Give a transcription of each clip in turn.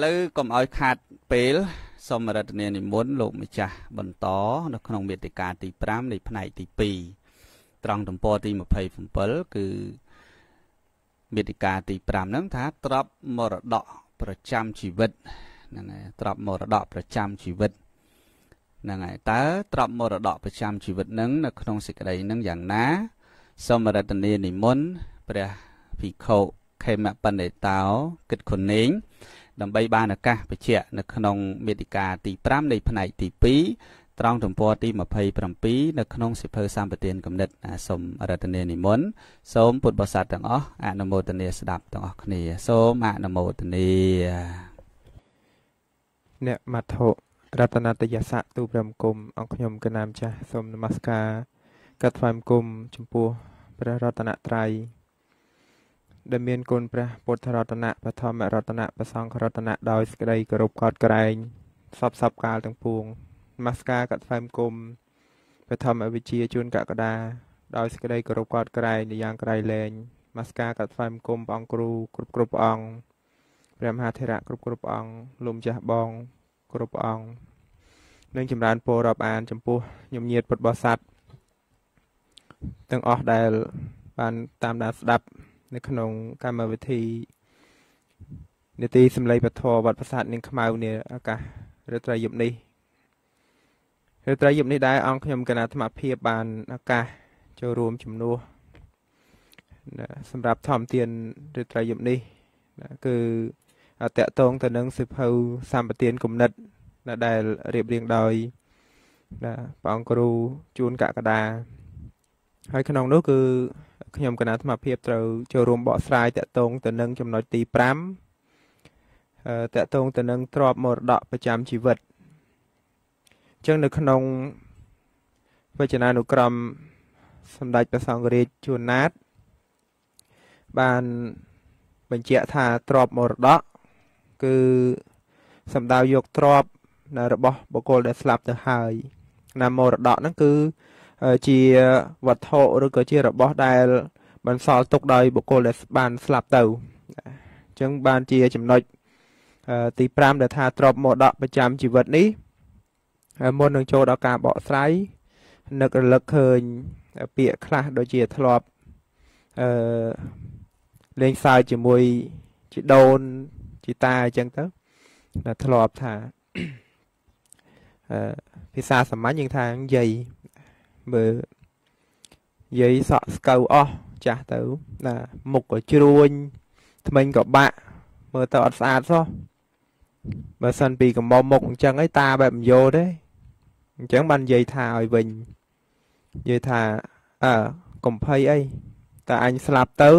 ឥឡូវកុំឲ្យខាត់ពេលសូមរដ្ឋនានិមន្តលោក ម្ចាស់បន្តនៅក្នុងមេតិការទី5នៃផ្នែកទី2ត្រង់ទំព័រទី27គឺមេតិការទី5ហ្នឹងថាទ្រពមរតកប្រចាំជីវិតហ្នឹងហើយទ្រពមរតកប្រចាំជីវិតហ្នឹងហើយតើទ្រពមរតកប្រចាំជីវិតហ្នឹងនៅក្នុងសេចក្តីហ្នឹងយ៉ាងណាសូមរដ្ឋនានិមន្តព្រះភិក្ខុខេមបណ្ឌិតោគិតខុននេងដើម្បីបានឱកាសបញ្ជាក់នៅក្នុងមេតិការទី5នៃផ្នែកទី2ត្រង់ទំព័រទី27នៅក្នុងសិភើសម្បទានគណិតសូមរតនានិមន្តសូមពុទ្ធបរិស័ទទាំងអស់អនុមោទនាស្ដាប់ទាំងអស់គ្នាសូមអនុមោទនាអ្នកមត្ថុរតនតយស័កទូព្រមគុំអង្គខ្ញុំកណាមចាស់សូមនមស្ការកាត់ថ្វាយគុំចំពោះព្រះរតនត្រ័យដែលមានគុណព្រះពុទ្ធរតនៈបឋមរតនៈប្រសង្ឃរតនៈដោយសេចក្តីគោរពកោតក្រែងសពសពកាលទាំងពួងម៉ាស្ការកត់ផ្សែមគុំបឋមអវិជ្ជាជួនកកដាដោយសេចក្តីគោរពកោតក្រែងយ៉ាងក្រៃលែងម៉ាស្ការកត់ផ្សែមគុំព្រះអង្គគ្រូគ្រប់គ្រប់ព្រះអង្គព្រះមហាធិរៈគ្រប់គ្រប់ព្រះអង្គលោកចាស់បង គ្រប់ព្រះអង្គនិង ចម្រើនពររាប់អានចំពោះញោមញាតពុទ្ធបរិស័ទទាំងអស់ដែល បានតាមដានស្ដាប់នៅក្នុងកម្មវិធីនេតិសម្លេងពធវត្តប្រាសាទនាងខ្មៅនេះឱកាសរាត្រីយប់នេះរាត្រីយប់នេះដែរអង្គខ្ញុំគណៈអាត្មភាពបានឱកាសចូលរួមជំនួសសម្រាប់ធម្មទានរាត្រីយប់នេះគឺតកតងទៅនឹងសិភៅសម្បទានគំនិតដែលរៀបរៀងដោយព្រះអង្គគ្រូជួនកកដាហើយក្នុងនោះគឺខ្ញុំគណៈអាត្មាភាពត្រូវចូលរួមបកស្រាយតកតងទៅនឹងចំណុចទី5តកតងទៅនឹងទ្របមរតកប្រចាំជីវិតអញ្ចឹងនៅក្នុងវចនានុក្រមសម្ដេចព្រះសង្ឃរាជជួនណាត បានបញ្ជាក់ថាទ្របមរតកគឺ សម្ដៅយកទ្របរបស់បុគ្គលដែលស្លាប់ទៅហើយណាមរតកហ្នឹងគឺជាវត្ថុឬក៏ជារបស់ដែលបានសល់ទុកដោយបុគ្គលដែលបាន ស្លាប់ទៅអញ្ចឹងបានជាចំណុចទី5ដែលថាទ្របមរតកប្រចាំជីវិតនេះមុននឹងចូលដល់ការបកស្រាយនឹករលឹកឃើញ ពាក្យខ្លះដូចជាធ្លាប់អឺលេងសើចជាមួយជីដូនជីតាអញ្ចឹងទៅតែធ្លាប់ថាអឺភាសាសាមញ្ញយើងថានិយាយបើយាយសក់ស្កូវអស់ចាស់ទៅណាមុខក៏ជ្រួញថ្មិញក៏បាក់មើលទៅអត់ស្អាតសោះបើសិនពីកំមមុខអញ្ចឹងឯតាបែបមិនយល់ទេអញ្ចឹងបាននិយាយថាឲ្យវិញនិយាយថាអើកំភៃអីតើអញស្លាប់ទៅ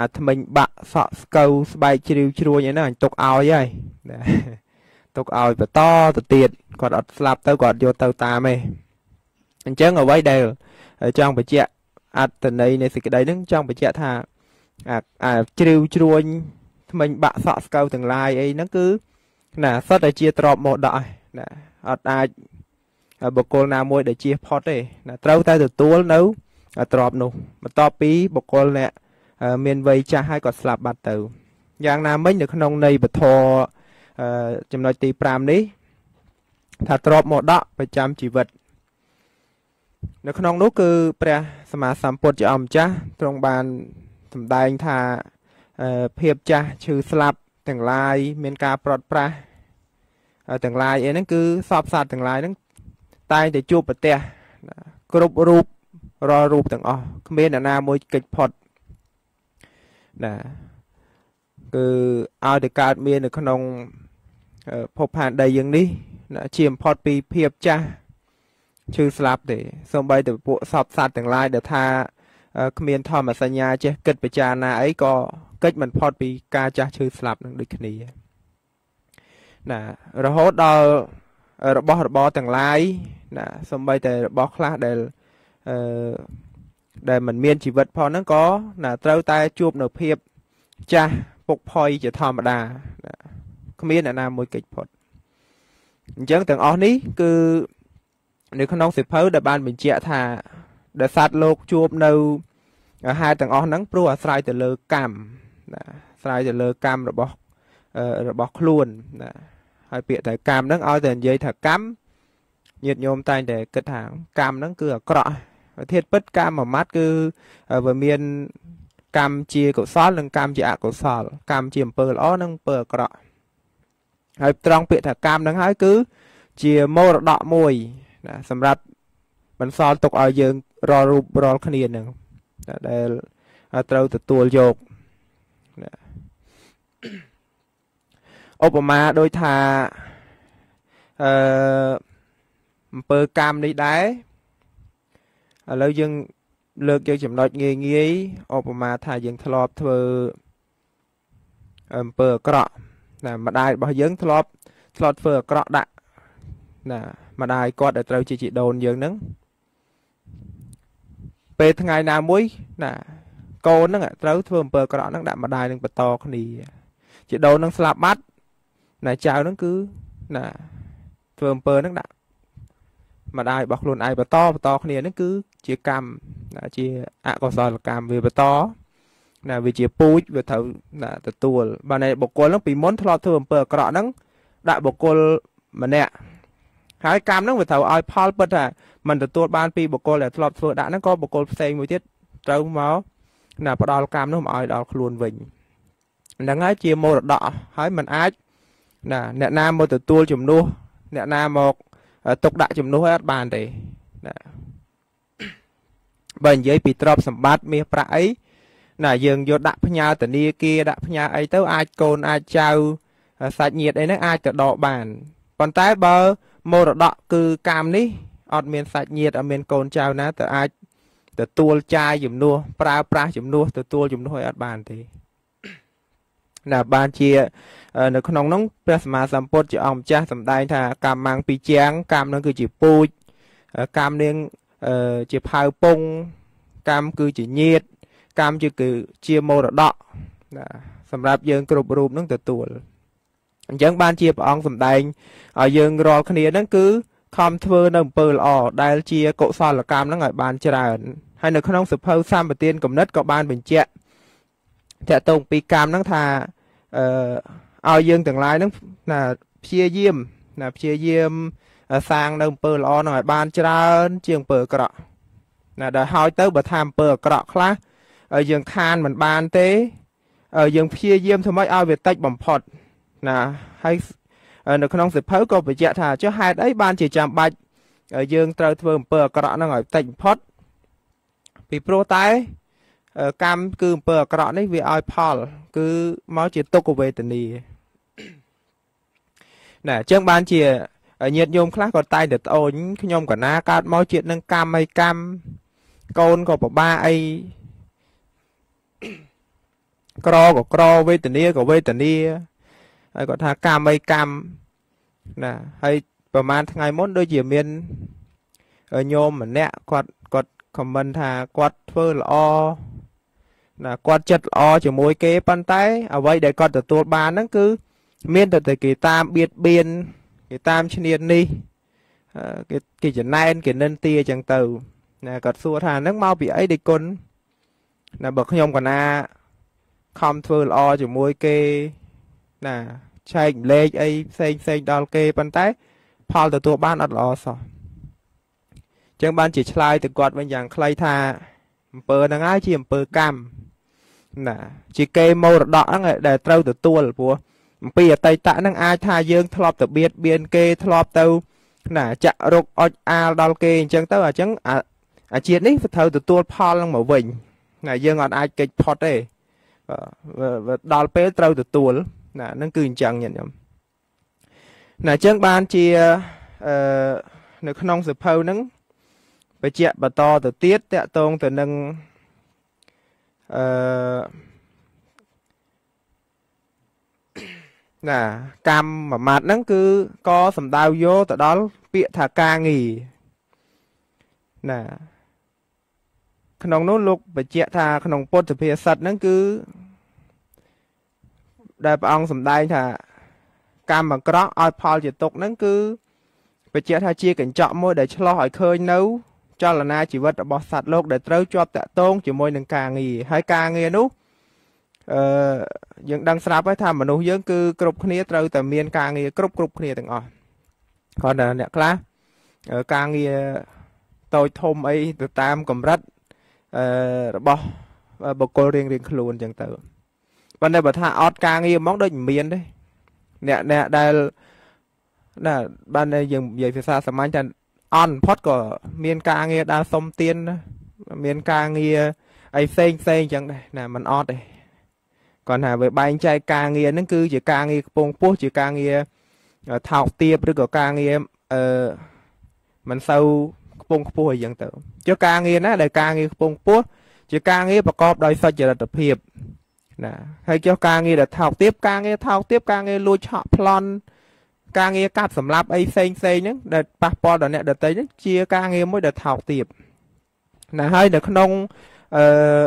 អាថ្មិញបាក់សក់ស្កូវស្បែកជ្រីវជ្រួញឯហ្នឹងអញទុកឲ្យហើយទុកឲ្យបន្តទៅទៀតគាត់អត់ស្លាប់ទៅគាត់យកទៅតាមឯងអញ្ចឹងអ្វីដែល ចង់បញ្ជាក់អត្តន័យនៃសេចក្តីនឹងចង់បញ្ជាក់ថាអាជ្រាវជ្រួញថ្មិញបាក់សក់ស្កូវទាំងឡាយអីហ្នឹងគឺណាសត្វតែជាទ្របមរតកណាអត់អាចបុគ្គលណាមួយ ដែលជៀសផុតទេ ណាត្រូវតែទទួលនៅទ្របនោះបន្ទាប់ពីបុគ្គលអ្នកមានវ័យចាស់ហើយគាត់ស្លាប់បាត់ទៅយ៉ាងណាមិញ នៅក្នុងនៃពធចំណុចទី5នេះថាទ្របមរតកប្រចាំជីវិតនៅក្នុងនោះគឺព្រះសម្មាសម្ពុទ្ធជាអម្ចាស់ទ្រង់បានសម្ដែងថាភាពចាស់ឈឺស្លាប់ទាំងឡាយ មានការប្រត់ប្រាស់ទាំងឡាយអីហ្នឹងគឺសពសត្វទាំងឡាយហ្នឹងតែងតែជួបប្រទះគ្រប់រូបរាល់រូបទាំងអស់គ្មានអ្នកណាមួយកិច្ចផុតណាគឺឲ្យតែកើតមាន នៅ ក្នុងភពផែនដីយើងនេះណាជាបំផុតពីភាពចាស់ឈឺស្លាប់ទេសូម្បីតែពួកសពសត្វទាំងឡាយដែលថា គ្មានធម្មសញ្ញាចេះគិតពិចារណាអីក៏កិច្ចមិនផុត ពីការចាស់ឈឺស្លាប់នឹងដូចគ្នាណារហូតដល់របស់របរទាំងឡាយណាសំបីតែរបស់ខ្លះដែលអឺដែលมันមានជីវិតផងហ្នឹងក៏ណា ត្រូវតែជួបនៅភាពចាស់ពុកផុយជាធម្មតាណាគ្មានអ្នកណាមួយកិច្ចផុតអញ្ចឹងទាំងអស់នេះគឺនៅក្នុងសិភៅដែលបានបញ្ជាក់ថា ដែលសត្វលោកជួបនៅហេតុទាំងអស់ហ្នឹងព្រោះអាស្រ័យទៅលើកម្មណាអាស្រ័យទៅលើកម្មរបស់របស់ខ្លួនណាហើយពាក្យតែកម្មហ្នឹងឲ្យតែនិយាយថាកម្មញាតិញោមតែងតែគិតថាកម្មហ្នឹងគឺអាក្រក់ធាតុពិតកម្មមួយម៉ាត់គឺវាមានកម្មជាកុសលនិងកម្មជាអកុសល កម្មជាអំពើល្អនិងអំពើអាក្រក់ហើយត្រង់ពាក្យថាកម្មហ្នឹងហើយគឺជាមរតកមួយណា សម្រាប់បន្សល់ទុកឲ្យយើងរាល់រូបរាល់គ្នានឹងដែលត្រូវទទួលយកណាឧបមាដូចថាអឺអំពើកម្មនេះដែរឥឡូវយើងលើកយកចំណុចងាយងាយឧបមាថាយើងធ្លាប់ធ្វើអំពើអាក្រក់ណាម្ដាយរបស់យើងធ្លាប់ធ្លាប់ធ្វើអាក្រក់ដាក់ណាម្ដាយគាត់ដែលត្រូវជាជីដូនយើងហ្នឹងពេលថ្ងៃណាមួយ ណា កូនហ្នឹងត្រូវធ្វើអំពើអាក្រក់ហ្នឹងដាក់ម្ដាយនឹងបន្តគ្នាជីដូនហ្នឹងស្លាប់បាត់ណាចៅហ្នឹងគឺណាធ្វើអំពើហ្នឹងដាក់ម្ដាយរបស់ខ្លួនឯងបន្តបន្តគ្នាហ្នឹងគឺ ជាកម្មណាជាអកុសលកម្មវាបន្តណាវាជាពូជវាត្រូវណាទទួលបានបុគ្គលហ្នឹងពីមុនធ្លាប់ធ្វើអំពើអាក្រក់ហ្នឹងដាក់បុគ្គលម្នាក់ហើយកម្មហ្នឹងវាត្រូវឲ្យផលពិតថាมันទទួលបាន ពីបុគ្គលដែលធ្លាប់ធ្វើដាក់ហ្នឹងក៏បុគ្គលផ្សេងមួយទៀតត្រូវមកណាផ្ដាល់កម្មនោះមកឲ្យដល់ខ្លួនវិញហ្នឹងហើយជាមរតកហើយมันអាច ណាអ្នកណាមកទទួលជំនួសអ្នកណាមកទុកដាក់ជំនួសឲ្យអត់បានទេណាបើនិយាយពីទ្រព្យសម្បត្តិមាសប្រាក់អីណា យើងយកដាក់ផ្ញើធនាគារដាក់ផ្ញើអីទៅអាចកូនអាចចៅសាច់ញាតិអីហ្នឹងអាចទៅដកបាន ប៉ុន្តែបើមរតកគឺកាមនេះអត់មានសាច់ញាតិអត់មានកូនចៅណាទៅអាចទទួលចាយជំនួសប្រើប្រាស់ជំនួសទទួលជំនួសឲ្យអត់បានទេណាបានជានៅក្នុងនោះព្រះសម្មាសម្ពុទ្ធជាអង្គម្ចាស់សម្ដែងថាកម្មមាំងពីរយ៉ាងកម្មនោះគឺជាពូជកម្មនាងជាផៅពងកម្មគឺជាញាតកម្មជាគឺជាមរតកណាសម្រាប់យើង គ្រប់រូបនឹងទទួលអញ្ចឹងបានជាព្រះអង្គសម្ដែងឲ្យយើងរាល់គ្នាហ្នឹងគឺខំធ្វើនៅអំពើល្អដែលជាកុសលកម្មហ្នឹងឲ្យ បានច្រើនហើយនៅក្នុងសភៅសម្បទានគណិតក៏បានបញ្ជាក់តកតងពីកម្មហ្នឹងថាអឺឲ្យយើងទាំងឡាយហ្នឹងណាព្យាយាមណាព្យាយាមសាងនៅអំពើល្អហ្នឹងឲ្យបានច្រើន ជាងអំពើអាក្រក់ ណាដែលហើយទៅបើថាអំពើអាក្រក់ខ្លះយើងខានមិនបានទេយើងព្យាយាមធ្វើម៉េចឲ្យវាតិចបំផុតណាហើយនៅក្នុងសិភៅក៏បញ្ជាក់ថាចុះហេតុអីបានជាចាំបាច់យើងត្រូវធ្វើអំពើអាក្រក់ហ្នឹងឲ្យតិចបំផុត ពីព្រោះតែកម្មគឺអំពើអាក្រក់នេះវាឲ្យផល គឺមកជាទុក្ខវេទនាណាអញ្ចឹងបានជាញាតិញោមខ្លះក៏តែងតែត្អូញខ្ញុំកណាកើតមកជាតិនឹងកម្មអីកម្មកូនក៏ពិបាកអីក្រក៏ក្រវេទនាក៏វេទនាហើយគាត់ថាកម្មអីកម្មណាហើយប្រហែលថ្ងៃមុនដូចជាមានញោមម្នាក់គាត់គាត់ខមមិនថាគាត់ធ្វើល្អណាគាត់ចិត្តល្អជាមួយគេប៉ុន្តែអ្វីដែលគាត់ទទួលបានហ្នឹងគឺមានតែតែគេតាមបៀតបៀនគេតាមឈ្នាននេះគេគេចំណែនគេនិន្ទាអញ្ចឹងទៅ ណាគាត់សួរថាហ្នឹងមកពីអីដេគុណណាបើខ្ញុំកណាខំធ្វើល្អជាមួយគេណាឆែកលេខអីផ្សេងផ្សេង ដល់គេប៉ុន្តែ ផលទទួលបានអត់ល្អសោះអញ្ចឹងបានជាឆ្លើយទៅគាត់វិញយ៉ាង ខ្លីថាអំពើហ្នឹងហើយជាអំពើកម្មណា ជាគេមរតកហ្នឹងដែលត្រូវទទួលព្រោះអំពីអតីតហ្នឹងអាចថាយើងធ្លាប់ទៅបៀតបៀនគេ ធ្លាប់ទៅ ណាចាក់រុកអុចអាលដល់គេអញ្ចឹងទៅអញ្ចឹងអាជាតិនេះវាត្រូវទទួល ផលហ្នឹងមកវិញណាយើងអត់អាចគេចផុតទេដល់ពេលត្រូវទទួលណាហ្នឹងគឺអញ្ចឹងញាតិញោមណាអញ្ចឹងបានជាអឺនៅ ក្នុងសភៅហ្នឹងបច្ចៈបន្តទៅទៀតតកតងទៅនឹងអឺណាកម្មមួយម៉ាត់ហ្នឹងគឺក៏សំដៅយកទៅដល់ ពាក្យថាការងារណាក្នុងនោះលោកបញ្ជាក់ថា ក្នុងពុទ្ធភាសិតហ្នឹងគឺដែលព្រះអង្គសម្ដែងថាកម្មអាក្រក់ឲ្យផលជាទុកហ្នឹងគឺបញ្ជាក់ថាជាកញ្ចក់មួយដែលឆ្លោះឲ្យឃើញនៅ ចលនាជីវិតរបស់សត្វលោកដែលត្រូវជាប់តាក់ទងជាមួយនឹងការងារហើយការងារនោះអឺយើងដឹងស្រាប់ហើយថាមនុស្សយើងគឺគ្រប់គ្នាត្រូវតែមានការងារគ្រប់គ្រប់គ្នាទាំងអស់គាត់ថាអ្នកខ្លះការងារតូចធំអីទៅតាមកម្រិតអឺរបស់បុគ្គលរៀងរៀងខ្លួនអញ្ចឹងទៅប៉ុន្តែបើថាអត់ការងារហ្មងដូចមានទេអ្នកអ្នកដែលណាបានយើងនិយាយភាសាសាមញ្ញថាអន់ផុតក៏មានការងារដើរសុំទានមានការងារអីផ្សេងផ្សេងចឹងដែរណាมันអត់ទេគាត់ថាវាបែងចែកការងារហ្នឹងគឺជាការងារកំពងពោះជាការងារថោកទាបឬក៏ការងារអឺមិនសូវខ្ពង់ខ្ពស់អីចឹងទៅជាការងារណាដែលការងារខ្ពង់ខ្ពស់ជាការងារប្រកបដោយសុចរិតភាពណាហើយចុះការងារដែលថោកទាបការងារថោកទាបការងារលួចឆក់ប្លន់ការងារកាត់សម្លាប់អីផ្សេងផ្សេងហ្នឹងដែលប៉ះពាល់ដល់អ្នកដទៃហ្នឹងជាការងារមួយដែលថោកទាបណាហើយនៅក្នុងអឺ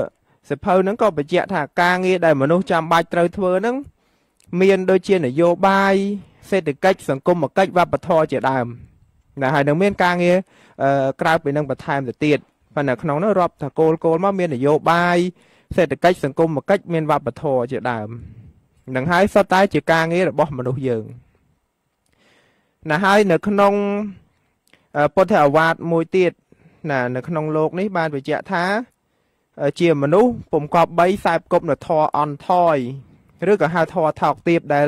សិភៅហ្នឹងក៏បញ្ជាក់ថាការងារដែលមនុស្សចាំបាច់ត្រូវធ្វើហ្នឹងមានដូចជានយោបាយសេដ្ឋកិច្ចសង្គមគិច្ចវប្បធម៌ជាដើមណាហើយនឹងមានការងារក្រៅពីនឹងបន្ថែមទៅទៀតប៉ុន្តែក្នុងនោះរាប់ថាគោលគោលមកមាននយោបាយសេដ្ឋកិច្ចសង្គមកិច្ចមានវប្បធម៌ជាដើមនឹងហើយសុទ្ធតែជាការងាររបស់ មនុស្សយើងណាហើយនៅក្នុងពុទ្ធអាវាទមួយទៀតណា នៅក្នុងโลกនេះបានបញ្ជាក់ថា ជាមនុស្សពុំកប់3ខ្សែគប់នៅធរអន់ថយឬក៏ហៅធរថោកទៀបដែល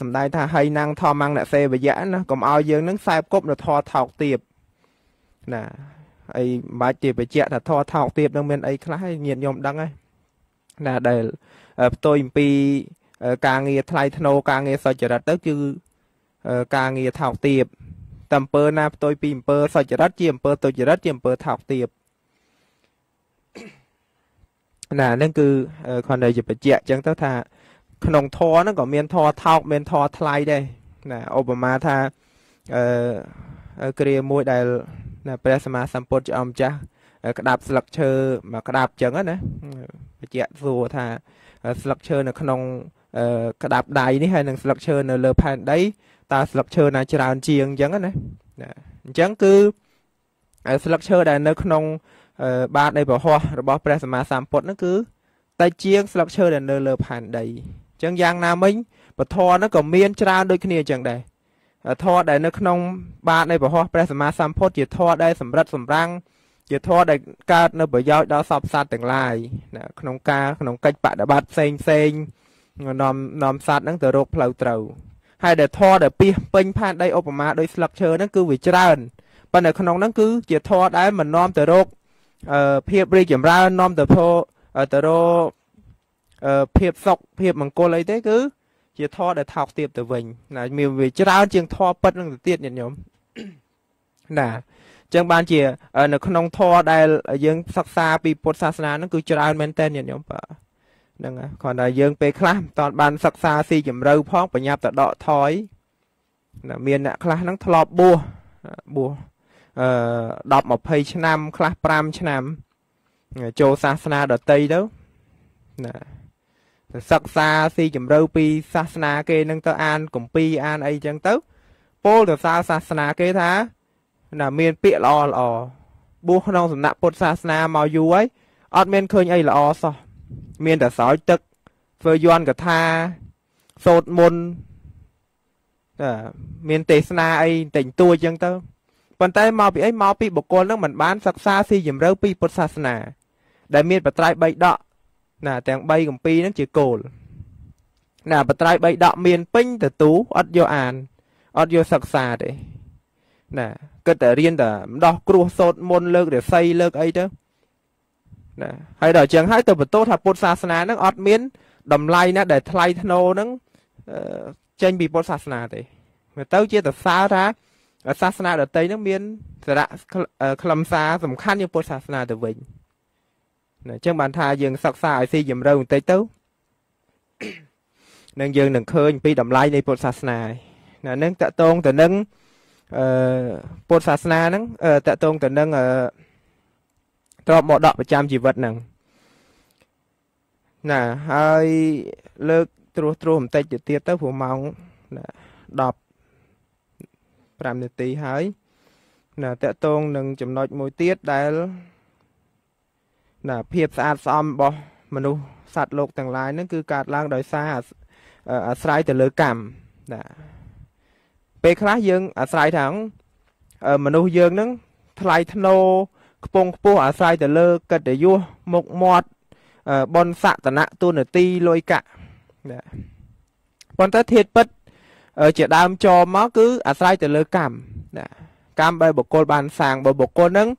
សំដែងថាហៃណាំងធម្មងអ្នកសេវយៈណាកុំឲ្យយើងនឹងខ្សែគប់នៅធរថោកទៀបណាអីមិនបាច់ទេបញ្ជាក់ថាធေါ်ថោកទៀតនឹងមានអីខ្លះឯងញាតញោមដឹងឯងណាដែលផ្ទុយអំពីការងារថ្លៃធ្នូការងារសុចរិតទៅគឺការងារថោកទាបតែអំពើណាផ្ទុយពីអំពើសុចរិតជាអំពើទុច្ចរិតជាអំពើថោកទាបណាហ្នឹងគឺគាត់នៅជាបច្ចៈអញ្ចឹងទៅថា ក្នុងធរហ្នឹងក៏ មានធរថោកមានធរថ្លៃដែរណាឧបមាថាអឺគ្រាមួយដែលណាព្រះសម្មាសម្ពុទ្ធជាអម្ចាស់ក្តាប់ស្លឹកឈើមកក្តាប់ចឹងណាបញ្ជាក់សួរថាស្លឹកឈើនៅ ក្នុង ក្តាប់ដៃនេះហើយនឹងស្លឹកឈើនៅលើផែនដីតើស្លឹកឈើណាច្រើនជាងអញ្ចឹងណាអញ្ចឹងគឺស្លឹកឈើដែលនៅ ក្នុង បាតនៃពហោះរបស់ព្រះសម្មាសម្ពុទ្ធនោះគឺតែជាងស្លឹកឈើដែលនៅលើផែនដីអញ្ចឹងយ៉ាងណាមិញពធនោះក៏មានច្រើនដូចគ្នាអញ្ចឹងដែរធម៌ដែលនៅក្នុងបាទនៃព្រះហស្ព្រះសម្មាសម្ពុទ្ធជាធម៌ដែលសម្រិតសម្រាំងជាធម៌ដែលកើតនៅប្រយោជន៍ដល់សពសត្វទាំងឡាយណាក្នុងការក្នុងកិច្ចបដិបត្តិផ្សេងផ្សេងនាំនាំសត្វហ្នឹងទៅរកផ្លូវត្រូវហើយដែលធម៌ដែលពីពេញផែនដីឧបមាដោយស្លឹកឈើហ្នឹងគឺវាច្រើនប៉ុន្តែក្នុងហ្នឹងគឺជាធម៌ដែលមិននាំទៅរកភាពរីកចម្រើននាំទៅភោទៅរកភាពសុខភាពមង្គលអីទេគឺជាធរដែលថោកទាបទៅវិញណាមានវាច្រើនជាងធរពិតនឹងទៅទៀតញាតិញោមណាចឹងបានជានៅក្នុងធរដែលយើងសិក្សាពីពុទ្ធសាសនាហ្នឹងគឺច្រើនមែនតើញាតិញោមបាទហ្នឹងគ្រាន់តែយើងពេលខ្លះមិនបានសិក្សាស៊ីជម្រៅផងប្រញាប់ទៅដកថយណាមានអ្នកខ្លះហ្នឹងធ្លាប់បួសបួសអឺ10 20ឆ្នាំខ្លះ5ឆ្នាំចូលសាសនាដតីទៅណាសិក្សាស៊ីជម្រៅពី សាសនាគេនឹងទៅអានគម្ពីរអានអីចឹងទៅពោលទៅសារសាសនាគេថាណាមាន ពាក្យល្អល្អបួសក្នុងសំណាក់ពុទ្ធសាសនាមកយូរហើយអត់មានឃើញអីល្អសោះមានតែស្រោចទឹកធ្វើយន្តកថាសូត្រមន្តតែមានទេសនាអីតែងតួចឹងទៅប៉ុន្តែមកពីអីមកពីបុគ្គលនឹងមិនបានសិក្សាស៊ីជម្រៅពីពុទ្ធសាសនា ដែលមានបត្រៃ3ដកណាទាំង3កម្ពីហ្នឹងជាគោលណាបត្រៃ3ដកមានពេញទៅទូអត់យកអានអត់យកសិក្សាទេណាគិតតែរៀនតែម្ដោះគ្រោះសោតមុនលើករស័យលើកអីទៅណាហើយដល់អញ្ចឹងហើយទៅបន្ទោថាពុទ្ធសាសនាហ្នឹងអត់មានតម្លៃណាដែលថ្លៃថ្នូរហ្នឹងចេញពីពុទ្ធសាសនាទេវាទៅជាតសារថាសាសនាដតីហ្នឹងមានសារៈខ្លឹមសារសំខាន់ជាពុទ្ធសាសនាទៅវិញអញ្ចឹងបានថាយើងសិក្សាឲ្យស៊ីជំរៅបន្តិចទៅនឹងយើងនឹងឃើញ ពីតម្លៃនៃពុទ្ធសាសនាណានឹងតកតងទៅនឹងអឺពុទ្ធសាសនាហ្នឹងតកតងទៅនឹងអឺទ្របមរតកប្រចាំជីវិតហ្នឹងណាហើយលើកត្រួសត្រួសបន្តិចទៅទៀតទៅព្រោះម៉ោង10 5នាទីហើយណាតកតងនឹងចំណុចមួយទៀតដែលណាភាពស្អាតស្អំរបស់មនុស្សសត្វលោកទាំងឡាយហ្នឹងគឺកើតឡើងដោយសារអាស្រ័យទៅលើកម្មណាពេលខ្លះយើង អាស្រ័យថាមនុស្សយើងហ្នឹងថ្លៃធ្នូខ្ពងខ្ពស់អាស្រ័យទៅលើកិត្តិយសមុខមាត់បនសតនៈទូនទីលុយកាក់ណាប៉ុន្តែធាតពិត ជាដើមចមកគឺអាស្រ័យទៅលើ កម្មណាកម្មបើបុគ្គលបានសាងបើបុគ្គលហ្នឹង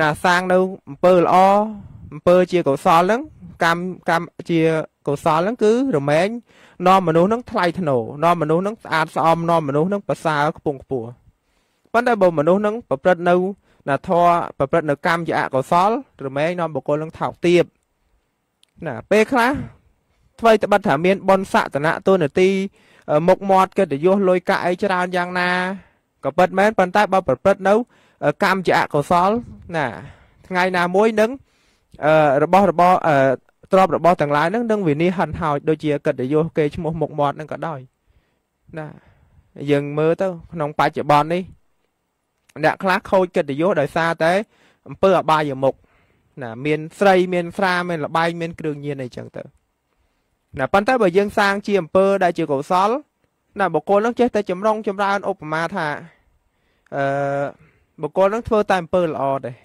ណាសាងនៅអំពើល្អអំពើជាកុសលហ្នឹងកម្មកម្មជាកុសលហ្នឹងគឺ រមែងនាំមនុស្សហ្នឹងថ្លៃថ្នូរនាំមនុស្សហ្នឹងស្អាតស្អំនាំមនុស្សហ្នឹងប្រសើរខ្ពង់ខ្ពស់ប៉ុន្តែបើមនុស្សហ្នឹងប្រព្រឹត្តនៅណាធរប្រព្រឹត្តនៅកម្មជាអកុសល រមែងនាំបុគ្គលហ្នឹងថោកទាបណាពេលខ្លះថ្មីត្បិតថាមានបនសតនៈទូនទីមុខមាត់កិត្តិយសលុយកាក់អីច្រើនយ៉ាងណាក៏ពិតមែនប៉ុន្តែបើប្រព្រឹត្តនៅកម្មជាអកុសលណា ថ្ងៃណាមួយនឹងអឺរបស់របស់អឺទ្របរបស់ទាំងឡាយហ្នឹងនឹងវិនិច្ឆ័យហិនហោចដូចជាកិត្តិយសគេឈ្មោះមុខមាត់ហ្នឹងក៏ដោយណាយើងមើលទៅក្នុងបច្ចុប្បន្ននេះអ្នកខ្លះខូចកិត្តិយសដោយសារតែអំពើអបាយមុខណា មានស្រី មានស្រាមានលបែងមានគ្រឿងញៀនអីចឹងទៅ ណាប៉ុន្តែបើយើងសាងជាអំពើដែលជាកុសល ណាបុគ្គលនឹងចេះតែចម្រុងចម្រើនឧបមាថាអឺបុគ្គលនឹងធ្វើតែអំពើល្អដែរ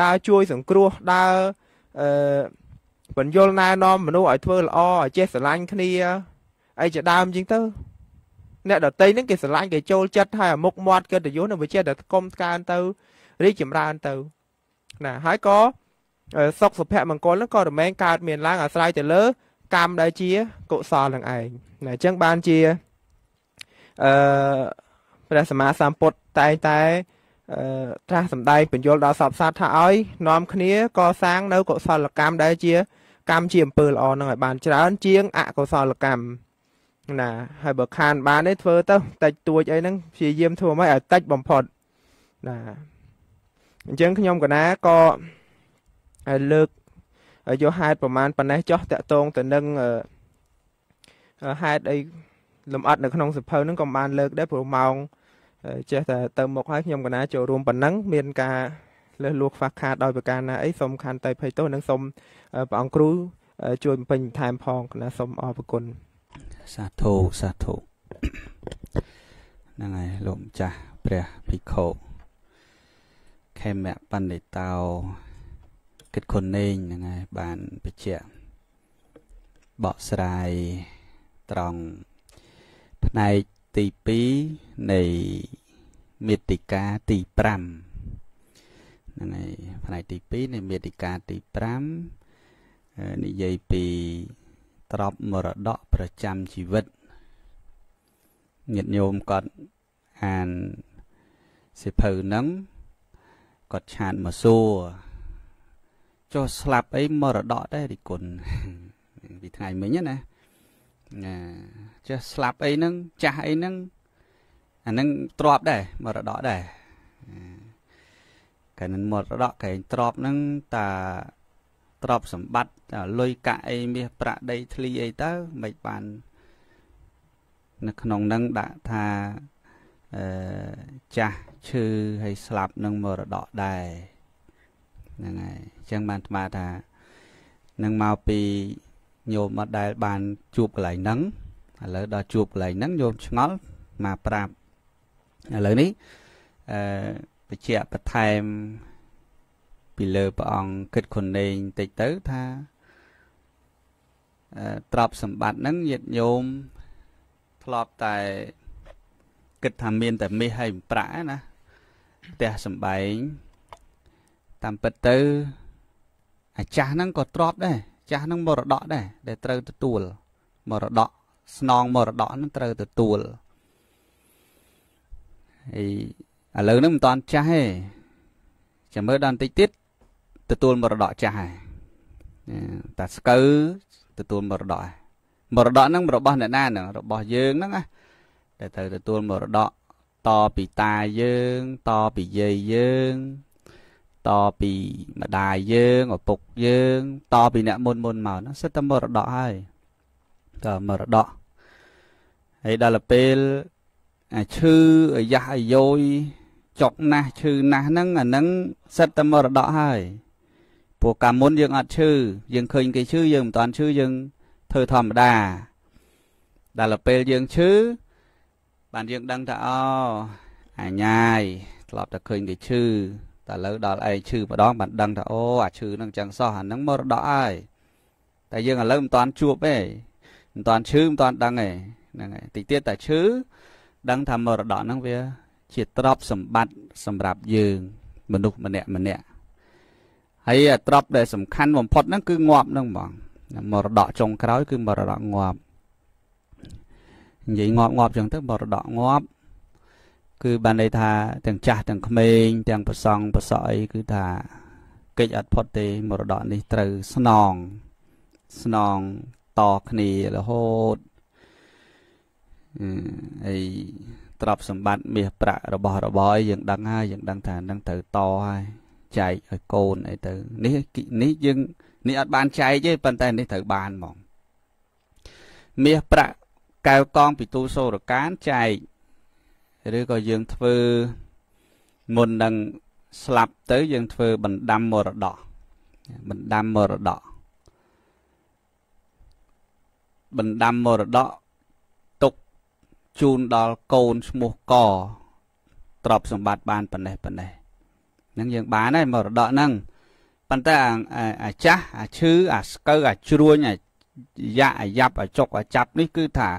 ដើរជួយ សង្គ្រោះដើរអឺបញ្យលណែនាំមនុស្សឲ្យធ្វើល្អឲ្យចេះស្រឡាញ់គ្នាអីជាដើមជាងទៅអ្នក ដតីហ្នឹងគេស្រឡាញ់គេចូលចិត្តហើយអាមុខមាត់កិត្តិយសនឹងវាចេះតែកុំស្កើនទៅ រីកចម្រើនទៅ ណាហើយក៏សុខសុភមង្គលហ្នឹងក៏រមែងកើតមានឡើងអាស្រ័យទៅលើ កម្មដែលជាកុសលនឹងឯងណាអញ្ចឹងបានជាអឺព្រះសម្មាសម្ពុទ្ធតែងតែត្រាស់សម្ដែងបញ្យលដល់សពសត្វថាឲ្យនាំគ្នាកសាងនៅកុសលកម្មដែលជា កម្មជាអំពើល្អនឹងឲ្យបានច្រើន ជាងអកុសលកម្មណាហើយបើខានបានទេធ្វើទៅតិចតួចអីហ្នឹងព្យាយាមធ្វើមកឲ្យតិចបំផុតណាអញ្ចឹងខ្ញុំកណាក៏លើកយកហេតុប្រមាណប៉ុណ្ណេះចោះតកតងទៅនឹងហេតុអីលំអិតនៅក្នុងសភៅហ្នឹងក៏បានលើក ដែរព្រោះម៉ោង1ចេះតែទៅមុខហើយខ្ញុំកណាចូលរួមប៉ុណ្ណឹងមានការលើសលួសខ្វះខាតដោយប្រការណាអីសូមខន្តីភ័យទោសនិងសូមព្រះអង្គគ្រូជួយបំពេញថែមផងកណាសូមអរគុណសាធុសាធុហ្នឹងហើយលោកម្ចាស់ព្រះភិក្ខុខេមៈបណ្ឌិតោគិតខុននេងហ្នឹងហើយបានបញ្ជាក់បកស្រាយត្រង់ផ្នែកទី2នៃមេតិកាទី5ហ្នឹងហើយផ្នែកទី2នៃមេតិកាទី5និយាយពីទ្រព្យមរតកប្រចាំជីវិតញាតិញោមគាត់អានសិភៅហ្នឹងគាត់ឆានមកសួរចុះស្លាប់អីមរតកដែររិគុណពីថ្ងៃមិញណាណាចេះស្លាប់អីហ្នឹងចាស់អីហ្នឹងអាហ្នឹងទ្របដែរមរតកដែរកាលនឹងមរតកកែងទ្របហ្នឹងតាទ្របសម្បត្តិលុយកាក់អីមាសប្រាក់ដី ធ្លីអីទៅមិនបាននៅក្នុងហ្នឹងដាក់ថាអឺចាស់ឈឺហើយស្លាប់នឹងមរតកដែរហ្នឹងហើយអញ្ចឹងបានស្មារថានឹងមកពីញោមអត់ដែលបាន ជួបកន្លែងហ្នឹងឥឡូវដល់ជួបកន្លែងហ្នឹងញោមឆ្ងល់មកប្រាប់ឥឡូវនេះអឺបញ្ជាក់បន្ថែម ពីលើព្រះអង្គគិតខុនលេងតិចទៅថាទ្រព្យសម្បត្តិហ្នឹងញាតិញោមធ្លាប់តែគិតថាមាន តែមាសហើយប្រាក់ណាផ្ទះសំបែងតាមពិតទៅអាចាស់ហ្នឹងក៏ទ្រព្យដែរចាស់នឹងមរតកដែរដែលត្រូវទទួលមរតកស្នងមរតកនឹងត្រូវទទួលហើយឥឡូវនឹងមិនតាន់ចាស់ទេចាំមើលដល់បន្តិចទៀតទទួលមរតកចាស់ហើយតាស្កូវទទួលមរតកហើយមរតកហ្នឹងរបស់អ្នកណាហ្នឹងរបស់យើងហ្នឹងណាដែលត្រូវទទួលមរតកតពីតាយើង តពីយាយយើងតពីម្ដាយយើងឪពុកយើងតពីអ្នកមុនមុនមកហ្នឹងសិតតែមរតកហើយតមរតកហើយដល់ពេលអាឈឺអាយ៉ាស់អាយោយចុកណាស់ឈឺណាស់ហ្នឹងអាហ្នឹងសិតតែមរតកហើយពួកកាលមុនយើងអត់ឈឺយើងឃើញគេឈឺយើងមិនតាន់ឈឺយើងធ្វើធម្មតាដល់ពេលយើងឈឺបានយើងដឹងថាអូអាញាយធ្លាប់តែឃើញគេឈឺតែលើដល់ឯងឈឺម្ដងបានដឹងថាអូអាឈឺនឹងចឹងសោះអានឹងមរតកហើយតែយើងឥឡូវមិនតាន់ជួបទេមិនតាន់ឈឺមិនតាន់ដឹងទេហ្នឹងហើយតិចទៀតតែឈឺដឹងថាមរតកហ្នឹងវាជាទ្រព្យសម្បត្តិសម្រាប់យើងមនុស្សម្នាក់ម្នាក់ហើយអាទ្រព្យដែលសំខាន់បំផុតហ្នឹងគឺងាប់ហ្នឹងហ្មងមរតកចុងក្រោយគឺមរតកងាប់និយាយងាប់ងាប់ចឹងទៅមរតកងាប់គឺបានន័យថាទាំងចាស់ទាំងក្មេងទាំងប្រសង់ប្រសក់អីគឺថាកិច្ចអត់ផុតទេមរតកនេះត្រូវស្នង ស្នងតគ្នារហូតអីទ្រព្យសម្បត្តិមាសប្រាក់របស់របរយើងដឹងហើយយើងដឹងថានឹងត្រូវតហើយចែកឲ្យកូនអីទៅនេះនេះយើងនេះអត់បានចែកទេប៉ុន្តែនេះត្រូវបានហ្មងមាសប្រាក់កែវកងពីទូសូរកានចែកឬក៏យើងធ្វើមុននឹងស្លាប់ទៅយើងធ្វើបណ្ដាំមរតកបណ្ដាំមរតកបណ្ដាំមរតកទុកជូនដល់កូនឈ្មោះកទ្រព្យសម្បត្តិបានប៉ុណ្ណេះប៉ុណ្ណេះនឹងយើងបានហើយមរតកហ្នឹងប៉ុន្តែអាចាស់អាឈឺអាស្កូវអាជ្រួញអាយ៉ាអាយ៉ាប់អាចុកអាចាប់នេះគឺថា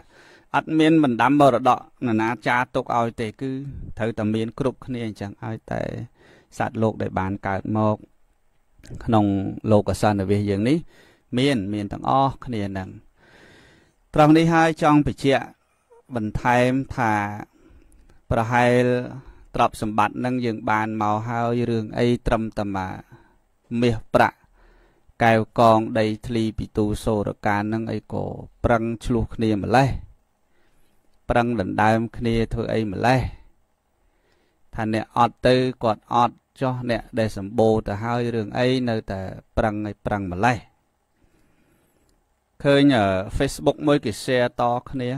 អត់មានបណ្ដាំមរតកណានាចាទុកឲ្យទេគឺត្រូវតែមានគ្រប់គ្នាអញ្ចឹងឲ្យតែសត្វលោកដែលបានកើតមក ក្នុងលោកសន្និវេសយើងនេះ មាន មានទាំងអស់គ្នានឹងត្រង់នេះហើយចង់បញ្ជាក់បន្ថែមថា ប្រហែលទ្រព្យសម្បត្តិនឹងយើងបានមកហើយរឿងអីត្រឹមតែមកមាសប្រាក់កែវកងដីធ្លីពីទូសូរកាននឹងអីក៏ប្រឹងឆ្លោះគ្នាម្លេះប្រឹងដណ្ដើមគ្នាធ្វើអីម្លេះថាអ្នកអត់ទៅគាត់អត់ចោះអ្នកដែលសម្បូរទៅហើយរឿងអីនៅតែប្រឹងឲ្យប្រឹងម្លេះឃើញ Facebook មួយគេ share តគ្នា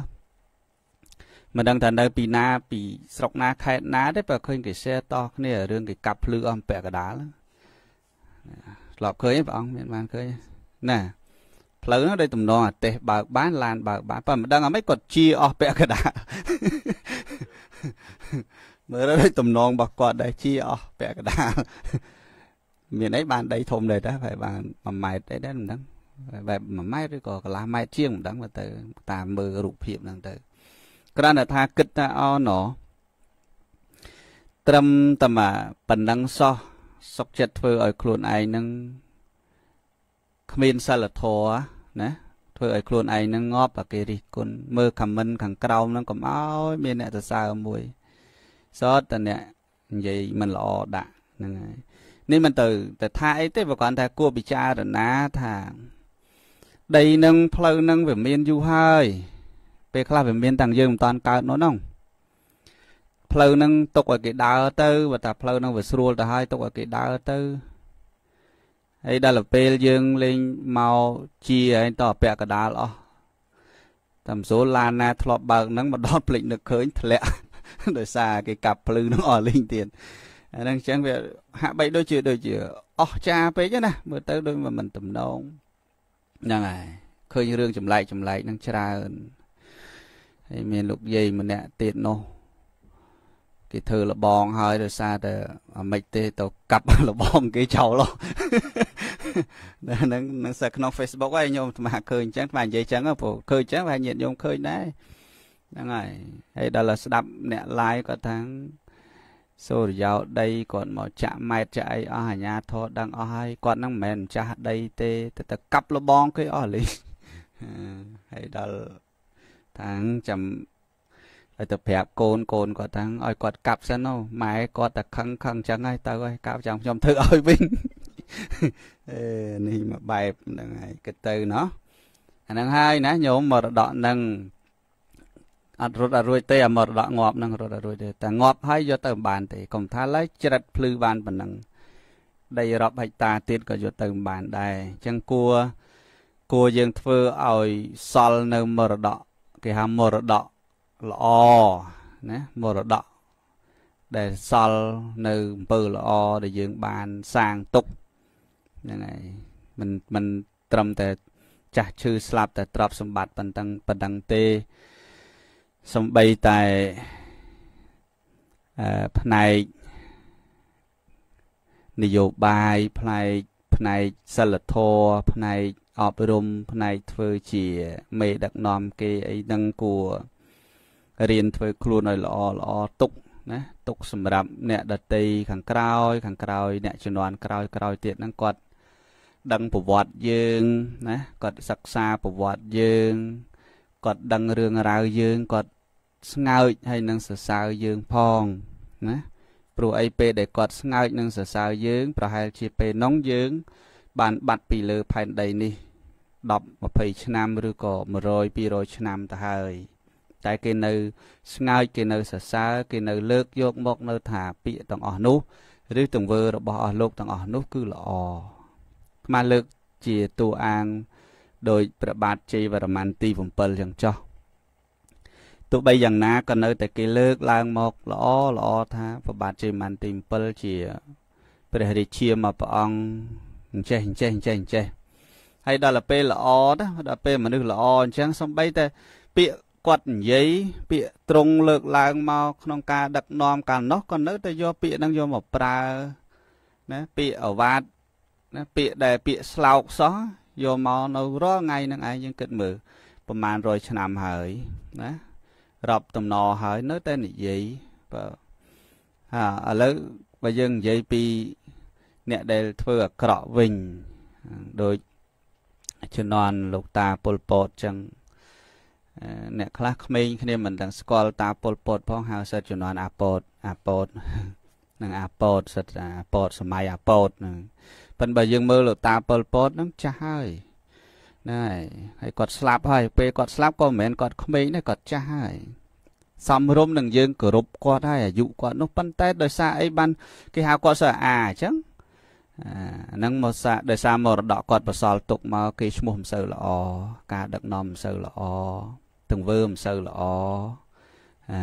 មិនដឹងថានៅពីណាពីស្រុកណាខេត្តណាទេបើឃើញគេ share តគ្នារឿងគេកាប់ភ្លឺអំពាក់កដាលធ្លាប់ឃើញព្រះអង្គមានបានឃើញណាផ្លូវនោះដូចតំណងអាទេសបើកបានឡានបើកបានប៉ុន្តែមិនដឹងអាម៉េចគាត់ជាអស់ពាក់កដាមើលដូចតំណងរបស់គាត់ដែរជាអស់ពាក់កដាមានអីបានដីធំដែរតើប្រហែលបាន1ម៉ែត្រអីដែរមិនដឹងបែប1ម៉ែត្រឬក៏កន្លះម៉ែត្រជាងមិនដឹងទៅតាមមើលរូបភាពហ្នឹងទៅគ្រាន់តែថាគិតថាអូណ៎ត្រឹមតែប៉ុណ្ណឹងសោះសុខចិត្តធ្វើឲ្យខ្លួនឯងនឹងគ្មានសិលធម៌ណាធ្វើឲ្យខ្លួនឯងនឹងងាប់តែគេរិះគន់មើលខមមិនខាងក្រោមនឹងកុំឲ្យមានអ្នកសរសើរមួយសតតអ្នកនិយាយមិនល្អដាក់ហ្នឹងហើយនេះមិនទៅទៅថាអីទេប្រកាន់ថាគួរពិចារណាថា ដីនឹងផ្លូវនឹងវាមានយូរហើយ ពេលខ្លះវាមានតាំងយើងមិនតាន់កើតនោះហ្នឹងផ្លូវនឹងຕົកឲ្យគេដើរទៅបើថាផ្លូវនឹងវាស្រួលទៅហើយຕົកឲ្យគេដើរទៅហើយដល់ពេលយើងលេងមកជាហើយតពាក់កដាលអស់តាមសូលឡានណា ធ្លាប់បើកហ្នឹងមកដល់ភ្លេចនឹកឃើញ ធ្លាក់ដោយសារគេកាប់ភ្លឺនឹងអស់លេងទៀតអាហ្នឹងអញ្ចឹងវាហាក់បី ដូចជាដូចជា អស់ចាពេកណាមើលទៅដូចមិនទំនងហ្នឹងហើយឃើញរឿងចម្លែកចម្លែកហ្នឹងច្រើនហើយមានលោកយាយម្នាក់ទៀតនោះគេធ្វើលបងហើយដោយសារតែអាមិចទេ ទៅកាប់លបងគេចោលហ្នឹងហ្នឹងសើក្នុង Facebook ហើយញោមថ្មឃើញអញ្ចឹងថ្មនិយាយអញ្ចឹងព្រោះឃើញអញ្ចឹងវាញាតញោមឃើញដែរហ្នឹងហើយហើយដល់ស្ដាប់អ្នក live គាត់ថាសូរិយោដីគាត់មកចាក់ម៉ែតចាក់អីអស់អាញាធរដឹងអស់ហើយគាត់នឹងមិនមែនម្ចាស់ដីទេតែតែកាប់លបងគេអស់លីហើយដល់ថាងចាំហើយទៅប្រាប់កូនកូនគាត់ថាឲ្យគាត់កាប់សិនទៅម៉ែគាត់តែខឹងខឹងចឹងហើយទៅហើយកាប់ចាំខ្ញុំធ្វើឲ្យវិញអេនេះមួយបែបហ្នឹងហើយគិតទៅណោះអាហ្នឹងហើយណាញោមមរតកហ្នឹងអត់រត់អត់រួចទេអាមរតកងាប់ហ្នឹងរត់អត់រួចទេតែងាប់ហើយយកទៅមិនបានទេកុំថាឡើយច្រិតភ្លឺបានប៉ុណ្ណឹងដីរាប់ហិកតាទៀតក៏យកទៅមិនបានដែរអញ្ចឹងគួរគួរយើងធ្វើឲ្យសល់នៅមរតកគេហៅមរតកល្អណាមរតកដែលសល់នៅអំពើល្អដែលយើងបានសាងទុកហ្នឹងហើយមិនមិនត្រឹមតែចាស់ឈឺស្លាប់តែទ្រព្យសម្បត្តិប៉ុណ្ណឹងប៉ុណ្ណឹងទេសំបីតែអឺផ្នែកនយោបាយផ្នែកផ្នែកសិលធម៌ផ្នែកអប់រំផ្នែកធ្វើជា មេដឹកនាំគេអីហ្នឹងគួររៀនធ្វើខ្លួនឲ្យល្អល្អទុកណាទុកសម្រាប់អ្នកដតីខាងក្រោយ ខាងក្រោយ អ្នកជំនាន់ក្រោយក្រោយទៀតហ្នឹងគាត់ដឹងប្រវត្តិយើងណាគាត់សិក្សាប្រវត្តិយើងគាត់ដឹងរឿងរ៉ាវយើងគាត់ស្ងើចហើយនឹងសរសើរយើងផងណា ព្រោះអីពេលដែលគាត់ស្ងើចនឹងសរសើរយើង ប្រហែលជាពេលនោះយើង បានបាត់ពីលើផែនដីនេះ10 20ឆ្នាំឬក៏100 200ឆ្នាំទៅហើយតែគេនៅ ស្ងើចគេនៅសរសើរគេនៅលើកយកមកនៅ ថាពាក្យទាំងអស់នោះ ឬទង្វើរបស់អស់លោកទាំងអស់នោះគឺល្អខ្មាលើកជាតួអាងដោយព្រះបាទជ័យវរ្ម័នទី7ចឹងចោះទោះបីយ៉ាងណាក៏នៅតែគេលើកឡើងមកល្អល្អថាព្រះបាទជ័យវរ្ម័នទី7ជាព្រះរាជាមួយព្រះអង្គអញ្ចេះអញ្ចេះអញ្ចេះអញ្ចេះហើយដល់ពេលល្អដល់ពេលមនុស្សល្អអញ្ចឹងសំបីតែពាក្យគាត់និយាយពាក្យត្រង់លើកឡើងមកក្នុងការដឹកនាំកាលនោះក៏នៅតែយកពាក្យហ្នឹងយកមកប្រើណាពាក្យអវាទណាពាក្យដែលពាក្យស្លោកសោះយកមកនៅរាល់ថ្ងៃហ្នឹងឯងយើងគិតមើលប្រហែល100ឆ្នាំហើយណារាប់តំណហើយនៅតែនិយាយបើហាឥឡូវបើយើងនិយាយពីអ្នកដែលធ្វើអាក្រក់វិញដូចជំនាន់លោកតាពុលពតចឹងអ្នកខ្លះក្មេងគ្នាមិនដឹងស្គាល់តាពលពត ផងហៅសិតជំនាន់អាពតអាពតនឹងអាពតសិតអាពតសម័យអាពតហ្នឹងប៉ិនបើយើងមើលលោកតាពលពតហ្នឹងចាស់ហើយណែហើយគាត់ស្លាប់ហើយពេលគាត់ស្លាប់ក៏មិនមែនគាត់ក្មេងដែរគាត់ចាស់ហើយសំរុំនឹងយើងគោរពគាត់ហើយអាយុគាត់នោះប៉ុន្តែដោយសារអីបានគេហៅគាត់ថាអាអញ្ចឹងអាហ្នឹងមកសាដោយសារមរតកគាត់បន្សល់ទុកមកគេឈ្មោះមិនសូវល្អការដឹកនាំមិនសូវល្អទង្វើមិនសូវល្អអា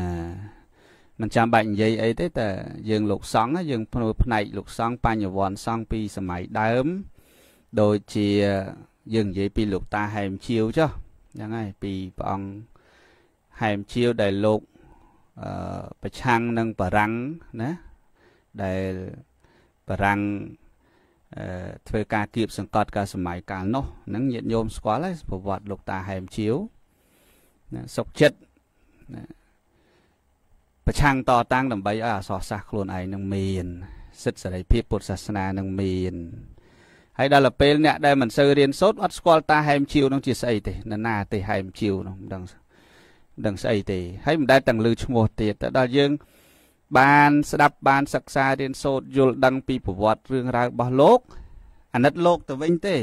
មិនចាំបាច់និយាយអីទេតែយើងលោកសង្ឃយើងព្រោះផ្នែក លោកសង្ឃបញ្ញវន្តសង្ឃពីសម័យដើមដូចជាយើងនិយាយពីលោកតាហែមជាវចុះហ្នឹងហើយពីព្រះអង្គហែមជាវដែលលោកអឺប្រឆាំងនឹងបរាំងណាដែលបរាំងអឺធ្វើការគៀបសង្កត់កាលសម័យកាលនោះហ្នឹងញាតិញោមស្គាល់ហើយប្រវត្តិលោកតាហែមជាវណាសុខចិត្តណាប្រឆាំងតតាំងដើម្បីឲ្យអសរសាសខ្លួនឯងនឹងមាន សិទ្ធិសេរីភាពពុទ្ធសាសនានឹងមានហើយដល់ទៅពេលអ្នកដែលមិនសូវរៀនសូត្រអត់ស្គាល់តាហែមជីវនឹងជាស្អីទេនរណាទេហែមជីវនឹងមិនដឹងមិនដឹងស្អីទេ ហើយមិនដែលទាំងលើឈ្មោះទៀតទៅដល់យើងបានស្ដាប់បានសិក្សារៀនសូត្រយល់ដឹងពីប្រវត្តិរឿងរ៉ាវរបស់លោកអាណិតលោកទៅវិញទេ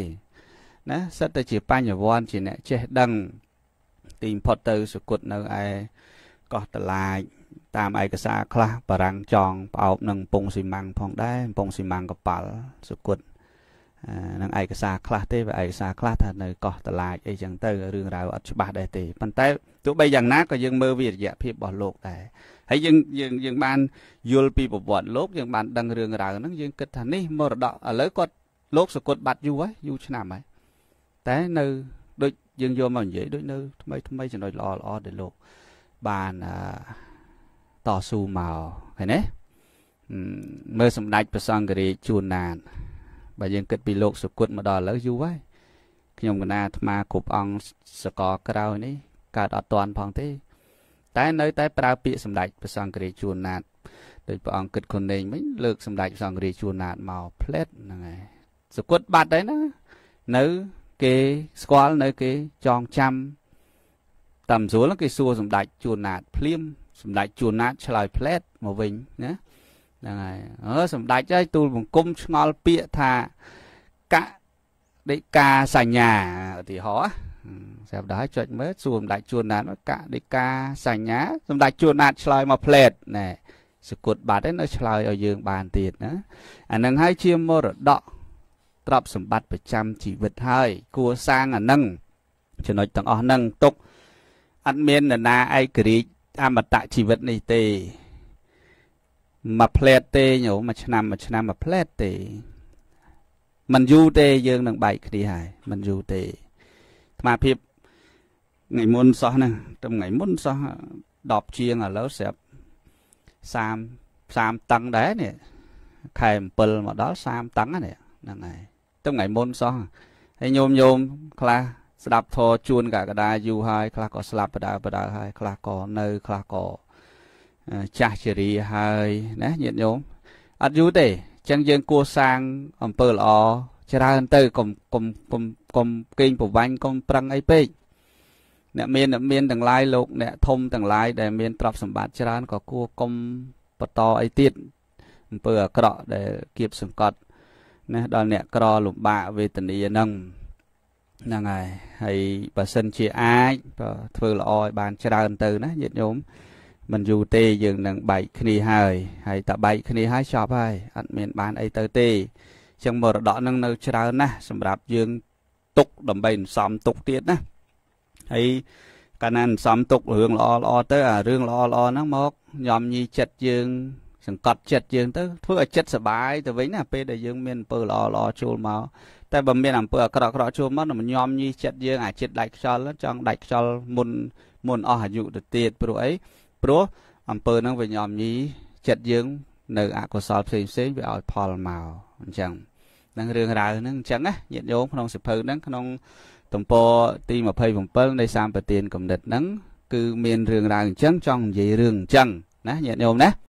ណាសិតតែជាបញ្ញវន្តជាអ្នកចេះដឹងទីបំផុតទៅសុគតនៅឯកោះតឡាចតាមឯកសារខ្លះបារាំងចង់ផ្អោបនឹងកំពង់ស៊ីម៉ាំងផងដែរកំពង់ស៊ីម៉ាំងកប៉ាល់សុគតនឹងឯកសារខ្លះទេវាឯកសារខ្លះថានៅកោះតឡាចអីចឹងទៅរឿងរ៉ាវអត់ច្បាស់ដែរទេប៉ុន្តែទោះបីយ៉ាងណាក៏យើងមើលវិរិយភាពរបស់លោកដែរហើយយើងយើងយើងបានយល់ពីប្រវត្តិលោកយើងបានដឹងរឿងរ៉ាវហ្នឹងយើងគិតថានេះមរតកឥឡូវគាត់លោកសកុតបាត់យូរហើយយូរឆ្នាំហើយតែនៅដូចយើងយកមកនិយាយដូចនៅថ្មីថ្មីចំណុចល្អល្អដែលលោកបានតស៊ូមកឃើញទេមើលសម្ដេចព្រះសង្ឃរាជជួនណានបើយើងគិតពីលោកសុគតមកដល់ឥឡូវយូរហើយខ្ញុំកណាអាត្មាគ្រប់អង្គសកលក្រោយនេះកើតអត់តាន់ផងទេតែ នៅតែប្រើពាក្យសម្ដេចព្រះសង្ឃរាជជួនណាតដូចព្រះអង្គគិតខ្លួនឯងមិញលើកសម្ដេចព្រះសង្ឃរាជជួនណាតមកផ្លេតហ្នឹងហើយសុគតបាត់ហើយណានៅគេស្គាល់នៅគេចងចាំតាមស្រួលគេសួរសម្ដេចជួនណាតភ្លាម សម្ដេចជួនណាតឆ្លើយផ្លែតមកវិញណាហ្នឹងហើយអឺសម្ដេចហើយទូលបង្គំឆ្ងល់ពាក្យថាកដេកាសញ្ញាឧទាហរណ៍ស្រាប់ដល់ហើយចុចមើលសួរសម្ដេចជួនណាតកដេកាសញ្ញាសម្ដេចជួនណាតឆ្លើយមកផ្លែតណែសគុតបាត់ឯនៅឆ្លើយឲ្យយើងបានទៀតណាអានឹងហើយជាមរតកទ្រព្យសម្បត្តិប្រចាំជីវិតហើយ គួរសាងអានឹងចំណុចទាំងអស់ហ្នឹងទុកអត់មាននរណាឯករាជ្យអមតៈជីវិតនេះទេមួយផ្លែតទេញោមមួយឆ្នាំមួយឆ្នាំមួយផ្លែតទេมันយូរទេយើងនឹងបែកគ្នាហើយมันយូរទេអាមាភិបថ្ងៃមុនសោះហ្នឹងទៅថ្ងៃមុនសោះ10ជាងឥឡូវស្រាប់30 30តឹងដែរនេះខែ7មកដល់30តឹងហ្នឹងហើយទៅថ្ងៃមុនសោះហើយញោមញោមខ្លះស្ដាប់ធរជួនកកដាយូរហើយខ្លះក៏ស្លាប់បដាបដាហើយខ្លះក៏នៅខ្លះក៏ចាស់ជរាហើយណាញាតិញោមអត់យូរទេចឹងយើងគួរសាងអំពើល្អច្រើនទៅកុំកុំកុំកុំកេងប្រវាញ់កុំប្រឹងអីពេកអ្នកមានអ្នកមានទាំងឡាយលោក អ្នកធំទាំងឡាយដែលមានទ្រព្យសម្បត្តិច្រើនក៏គួរកុំបន្តអីទៀតអំពើអាក្រក់ដែលគៀបសង្កត់ណាដល់អ្នកក្រលំបាកវេទនាហ្នឹងហ្នឹងហើយហើយបើសិនជាអាចបើធ្វើល្អឲ្យ បានច្រើនទៅណាញាតិញោមមិនយូរទេយើងនឹងបែកគ្នាហើយហើយតបែកគ្នាហើយចប់ហើយអត់មាន បានអីទៅទេអញ្ចឹងមរតកនឹងនៅ ច្រើនណាស់សម្រាប់យើងទុកដើម្បីសន្សំទុកទៀតណាហើយកាលណាសន្សំទុករឿងល្អល្អទៅអារឿងល្អល្អហ្នឹងមកញោមញីចិត្តយើងសង្កត់ចិត្តយើងទៅធ្វើឲ្យចិត្តសុបាយទៅវិញណាពេលដែលយើងមានអំពើល្អល្អចូលមកតែបើមានអំពើអាក្រក់អាក្រក់ចូលមកនឹងញោមញីចិត្តយើងអាចិត្តដាច់ខ្យល់ចង់ដាច់ខ្យល់មុនមុនអស់អាយុទៅទៀតព្រោះអីព្រោះអំពើហ្នឹងវាញោមញីចិត្តយើងនៅអកុសលផ្សេងផ្សេងវាឲ្យផលមកអញ្ចឹងនឹងរឿងរ៉ាវហ្នឹងអញ្ចឹងណាញាតិញោមក្នុងសិភៅហ្នឹងក្នុងទំព័រទី27នៃសម្បទានកំណត់ហ្នឹងគឺមានរឿងរ៉ាវអញ្ចឹងចង់និយាយរឿងអញ្ចឹងណាញាតិញោមណា